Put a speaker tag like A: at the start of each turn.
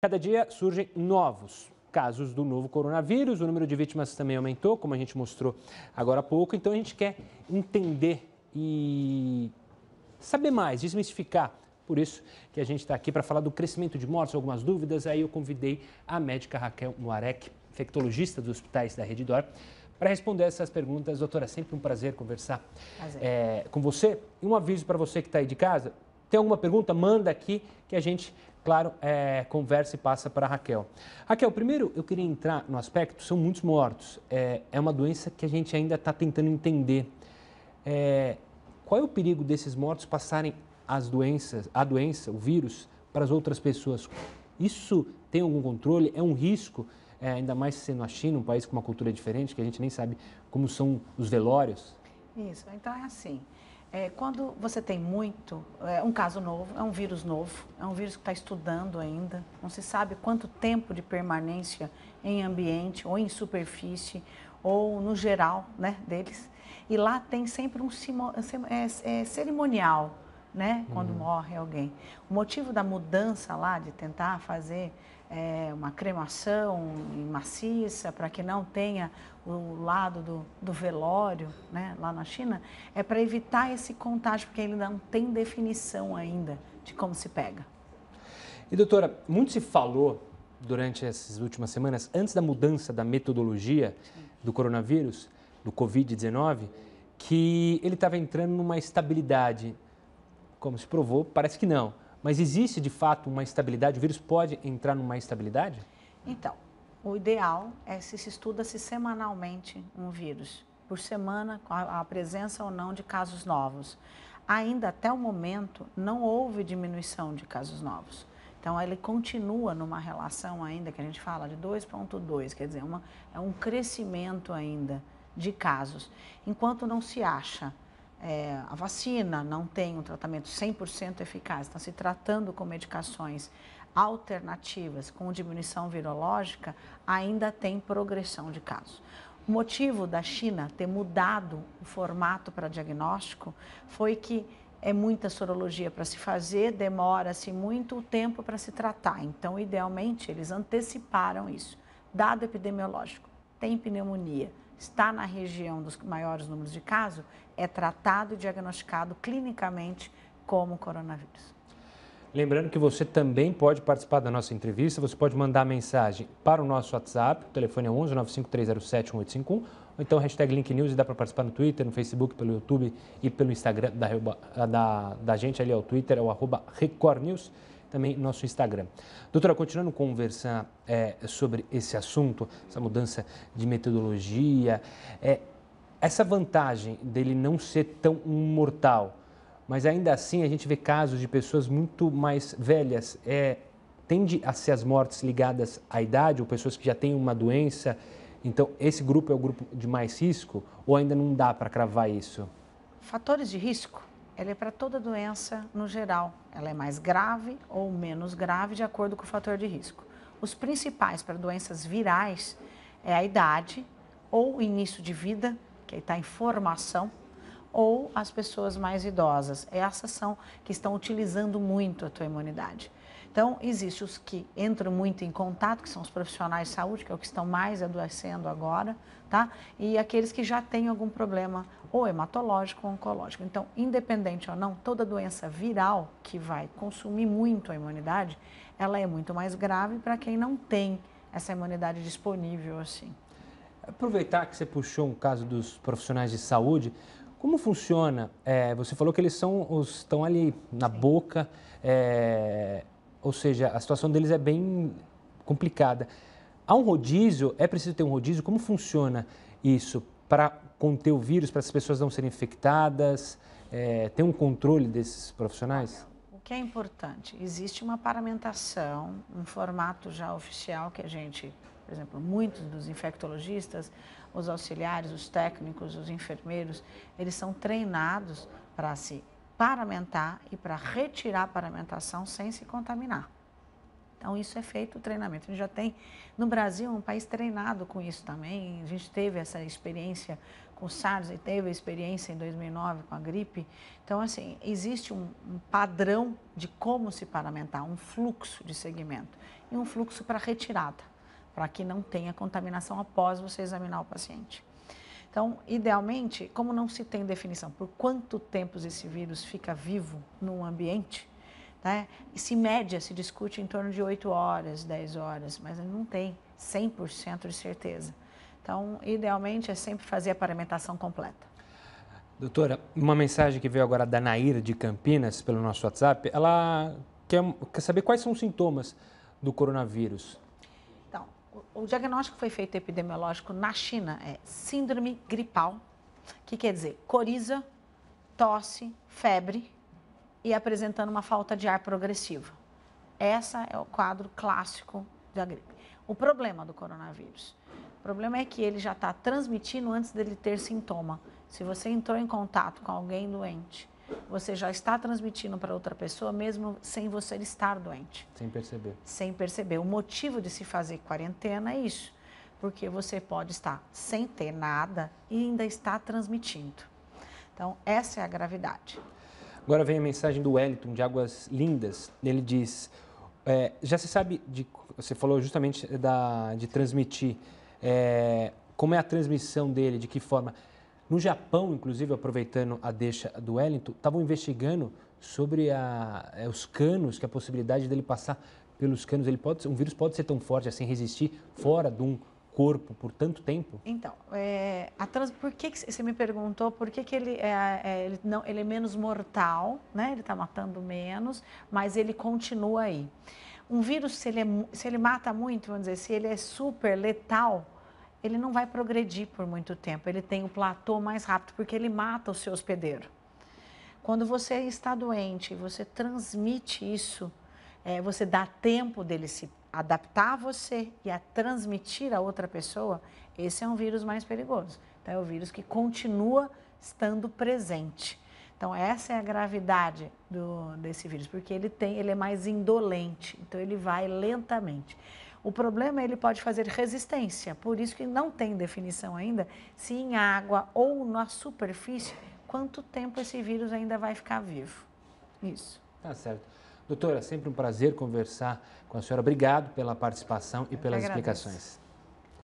A: Cada dia surgem novos casos do novo coronavírus, o número de vítimas também aumentou, como a gente mostrou agora há pouco. Então a gente quer entender e saber mais, desmistificar. Por isso que a gente está aqui para falar do crescimento de mortes, algumas dúvidas. Aí eu convidei a médica Raquel Moarek, infectologista dos hospitais da Rede Dor, para responder essas perguntas. Doutora, sempre um prazer conversar prazer. É, com você. E um aviso para você que está aí de casa: tem alguma pergunta? Manda aqui que a gente, claro, é, conversa e passa para a Raquel. Raquel, primeiro eu queria entrar no aspecto, são muitos mortos. É, é uma doença que a gente ainda está tentando entender. É, qual é o perigo desses mortos passarem as doenças, a doença, o vírus, para as outras pessoas? Isso tem algum controle? É um risco? É, ainda mais sendo a China, um país com uma cultura diferente, que a gente nem sabe como são os velórios?
B: Isso, então é assim. É, quando você tem muito, é um caso novo, é um vírus novo, é um vírus que está estudando ainda, não se sabe quanto tempo de permanência em ambiente ou em superfície ou no geral né, deles. E lá tem sempre um é, é, é, cerimonial né? Quando uhum. morre alguém. O motivo da mudança lá, de tentar fazer é, uma cremação maciça para que não tenha o lado do, do velório, né? Lá na China, é para evitar esse contágio, porque ele não tem definição ainda de como se pega.
A: E doutora, muito se falou durante essas últimas semanas, antes da mudança da metodologia do coronavírus, do Covid-19, que ele estava entrando numa estabilidade como se provou, parece que não. Mas existe de fato uma estabilidade. O vírus pode entrar numa estabilidade?
B: Então, o ideal é se estuda-se semanalmente um vírus, por semana, a, a presença ou não de casos novos. Ainda até o momento, não houve diminuição de casos novos. Então, ele continua numa relação ainda que a gente fala de 2,2, quer dizer, uma, é um crescimento ainda de casos, enquanto não se acha é, a vacina não tem um tratamento 100% eficaz, está então, se tratando com medicações alternativas com diminuição virológica, ainda tem progressão de casos. O motivo da China ter mudado o formato para diagnóstico foi que é muita sorologia para se fazer, demora-se muito o tempo para se tratar. Então, idealmente, eles anteciparam isso. Dado epidemiológico, tem pneumonia, está na região dos maiores números de casos é tratado e diagnosticado clinicamente como coronavírus.
A: Lembrando que você também pode participar da nossa entrevista, você pode mandar mensagem para o nosso WhatsApp, o telefone é 11 95307 1851, ou então hashtag LinkNews e dá para participar no Twitter, no Facebook, pelo YouTube e pelo Instagram da, da, da gente ali, é o Twitter, é o arroba também nosso Instagram. Doutora, continuando conversar é, sobre esse assunto, essa mudança de metodologia, é, essa vantagem dele não ser tão mortal, mas ainda assim a gente vê casos de pessoas muito mais velhas. É, tende a ser as mortes ligadas à idade ou pessoas que já têm uma doença. Então, esse grupo é o grupo de mais risco ou ainda não dá para cravar isso?
B: Fatores de risco ela é para toda doença no geral. Ela é mais grave ou menos grave de acordo com o fator de risco. Os principais para doenças virais é a idade ou início de vida, que aí está em formação, ou as pessoas mais idosas. Essas são que estão utilizando muito a tua imunidade. Então, existem os que entram muito em contato, que são os profissionais de saúde, que é o que estão mais adoecendo agora, tá? E aqueles que já têm algum problema ou hematológico ou oncológico. Então, independente ou não, toda doença viral que vai consumir muito a imunidade, ela é muito mais grave para quem não tem essa imunidade disponível assim.
A: Aproveitar que você puxou um caso dos profissionais de saúde, como funciona? É, você falou que eles são os, estão ali na Sim. boca. É ou seja, a situação deles é bem complicada. Há um rodízio? É preciso ter um rodízio? Como funciona isso para conter o vírus, para as pessoas não serem infectadas? É, tem um controle desses profissionais?
B: o que é importante? Existe uma paramentação, um formato já oficial que a gente, por exemplo, muitos dos infectologistas, os auxiliares, os técnicos, os enfermeiros, eles são treinados para se paramentar e para retirar a paramentação sem se contaminar. Então, isso é feito o treinamento. A gente já tem no Brasil um país treinado com isso também. A gente teve essa experiência com SARS e teve a experiência em 2009 com a gripe. Então, assim, existe um, um padrão de como se paramentar, um fluxo de segmento e um fluxo para retirada, para que não tenha contaminação após você examinar o paciente. Então, idealmente, como não se tem definição por quanto tempo esse vírus fica vivo num ambiente, né? E se média, se discute em torno de 8 horas, 10 horas, mas não tem 100% de certeza. Então, idealmente, é sempre fazer a paramentação completa.
A: Doutora, uma mensagem que veio agora da Naira de Campinas pelo nosso WhatsApp, ela quer, quer saber quais são os sintomas do coronavírus
B: o diagnóstico foi feito epidemiológico na China é síndrome gripal, que quer dizer coriza, tosse, febre e apresentando uma falta de ar progressiva. Essa é o quadro clássico da gripe. O problema do coronavírus. O problema é que ele já está transmitindo antes dele ter sintoma. Se você entrou em contato com alguém doente, você já está transmitindo para outra pessoa, mesmo sem você estar doente.
A: Sem perceber.
B: Sem perceber. O motivo de se fazer quarentena é isso, porque você pode estar sem ter nada e ainda está transmitindo. Então, essa é a gravidade.
A: Agora vem a mensagem do Wellington, de Águas Lindas. Ele diz: é, já se sabe, de, você falou justamente da, de transmitir, é, como é a transmissão dele, de que forma. No Japão, inclusive, aproveitando a deixa do Wellington, estavam investigando sobre a, é, os canos, que é a possibilidade dele passar pelos canos, ele pode, um vírus pode ser tão forte assim, resistir fora de um corpo por tanto tempo?
B: Então, é, a trans, por que, que você me perguntou por que, que ele, é, é, ele, não, ele é menos mortal, né? ele está matando menos, mas ele continua aí. Um vírus, se ele, é se ele mata muito, vamos dizer, se ele é super letal, ele não vai progredir por muito tempo, ele tem o platô mais rápido, porque ele mata o seu hospedeiro. Quando você está doente, você transmite isso, é, você dá tempo dele se adaptar a você e a transmitir a outra pessoa, esse é um vírus mais perigoso. Então, é o vírus que continua estando presente. Então, essa é a gravidade do, desse vírus, porque ele, tem, ele é mais indolente, então ele vai lentamente. O problema é ele pode fazer resistência, por isso que não tem definição ainda se em água ou na superfície, quanto tempo esse vírus ainda vai ficar vivo.
A: Isso. Tá certo. Doutora, sempre um prazer conversar com a senhora. Obrigado pela participação e Eu pelas explicações.